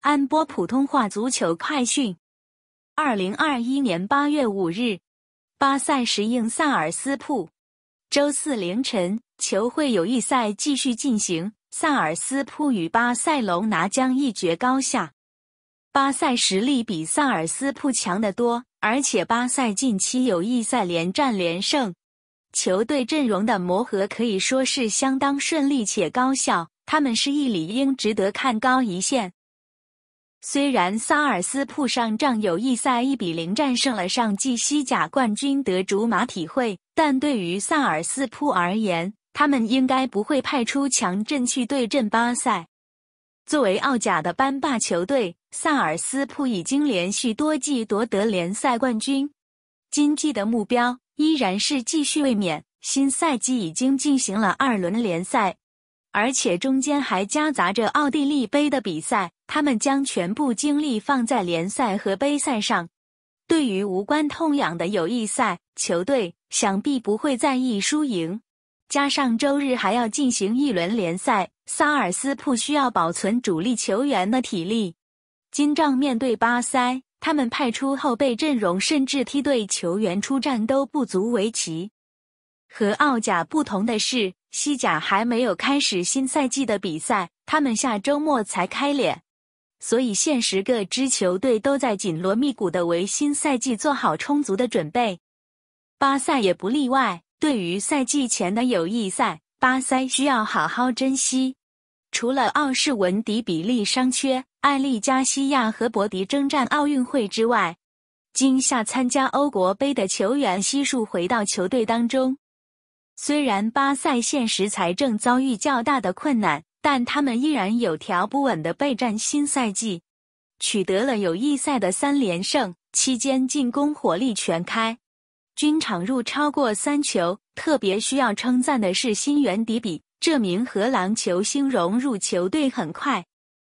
安播普通话足球快讯：二零二一年八月五日，巴塞适应萨尔斯普。周四凌晨，球会友谊赛继续进行，萨尔斯普与巴塞隆拿将一决高下。巴塞实力比萨尔斯普强得多，而且巴塞近期友谊赛连战连胜，球队阵容的磨合可以说是相当顺利且高效。他们是一理应值得看高一线。虽然萨尔斯普上仗友谊赛1比0战胜了上季西甲冠军德祖马体会，但对于萨尔斯普而言，他们应该不会派出强阵去对阵巴塞。作为奥甲的班霸球队，萨尔斯普已经连续多季夺得联赛冠军，今季的目标依然是继续卫冕。新赛季已经进行了二轮联赛，而且中间还夹杂着奥地利杯的比赛。他们将全部精力放在联赛和杯赛上，对于无关痛痒的友谊赛，球队想必不会在意输赢。加上周日还要进行一轮联赛，萨尔斯普需要保存主力球员的体力。金帐面对巴塞，他们派出后备阵容，甚至梯队球员出战都不足为奇。和奥甲不同的是，西甲还没有开始新赛季的比赛，他们下周末才开脸。所以，现实各支球队都在紧锣密鼓的为新赛季做好充足的准备，巴萨也不例外。对于赛季前的友谊赛，巴塞需要好好珍惜。除了奥氏文、迪比利伤缺，艾利加西亚和博迪征战奥运会之外，今夏参加欧国杯的球员悉数回到球队当中。虽然巴萨现实财政遭遇较大的困难。但他们依然有条不紊的备战新赛季，取得了友谊赛的三连胜。期间进攻火力全开，均场入超过三球。特别需要称赞的是，新援迪比这名荷兰球星融入球队很快，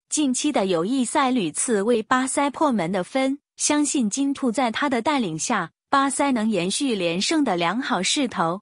近期的友谊赛屡次为巴塞破门得分。相信金兔在他的带领下，巴塞能延续连胜的良好势头。